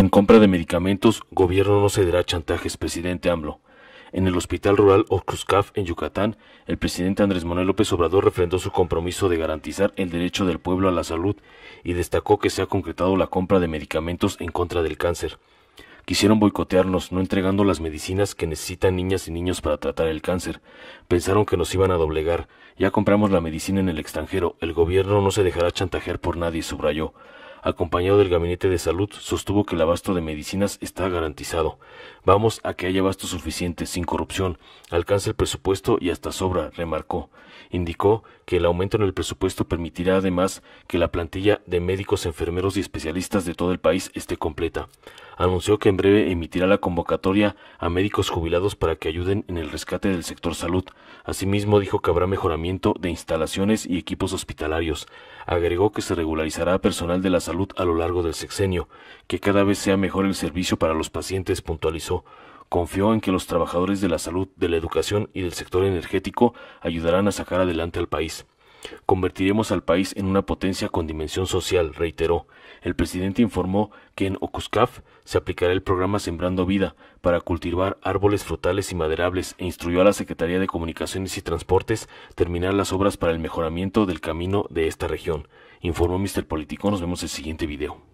En compra de medicamentos, gobierno no cederá chantajes, presidente AMLO. En el Hospital Rural Ocruzcaf, en Yucatán, el presidente Andrés Manuel López Obrador refrendó su compromiso de garantizar el derecho del pueblo a la salud y destacó que se ha concretado la compra de medicamentos en contra del cáncer. Quisieron boicotearnos, no entregando las medicinas que necesitan niñas y niños para tratar el cáncer. Pensaron que nos iban a doblegar. Ya compramos la medicina en el extranjero. El gobierno no se dejará chantajear por nadie, subrayó acompañado del Gabinete de Salud, sostuvo que el abasto de medicinas está garantizado. Vamos a que haya abasto suficiente, sin corrupción, alcance el presupuesto y hasta sobra, remarcó. Indicó que el aumento en el presupuesto permitirá además que la plantilla de médicos, enfermeros y especialistas de todo el país esté completa. Anunció que en breve emitirá la convocatoria a médicos jubilados para que ayuden en el rescate del sector salud. Asimismo dijo que habrá mejoramiento de instalaciones y equipos hospitalarios. Agregó que se regularizará personal de la salud a lo largo del sexenio, que cada vez sea mejor el servicio para los pacientes, puntualizó confió en que los trabajadores de la salud, de la educación y del sector energético ayudarán a sacar adelante al país. Convertiremos al país en una potencia con dimensión social, reiteró. El presidente informó que en Ocuscaf se aplicará el programa Sembrando Vida para cultivar árboles frutales y maderables e instruyó a la Secretaría de Comunicaciones y Transportes terminar las obras para el mejoramiento del camino de esta región. Informó Mr. Político. Nos vemos en el siguiente video.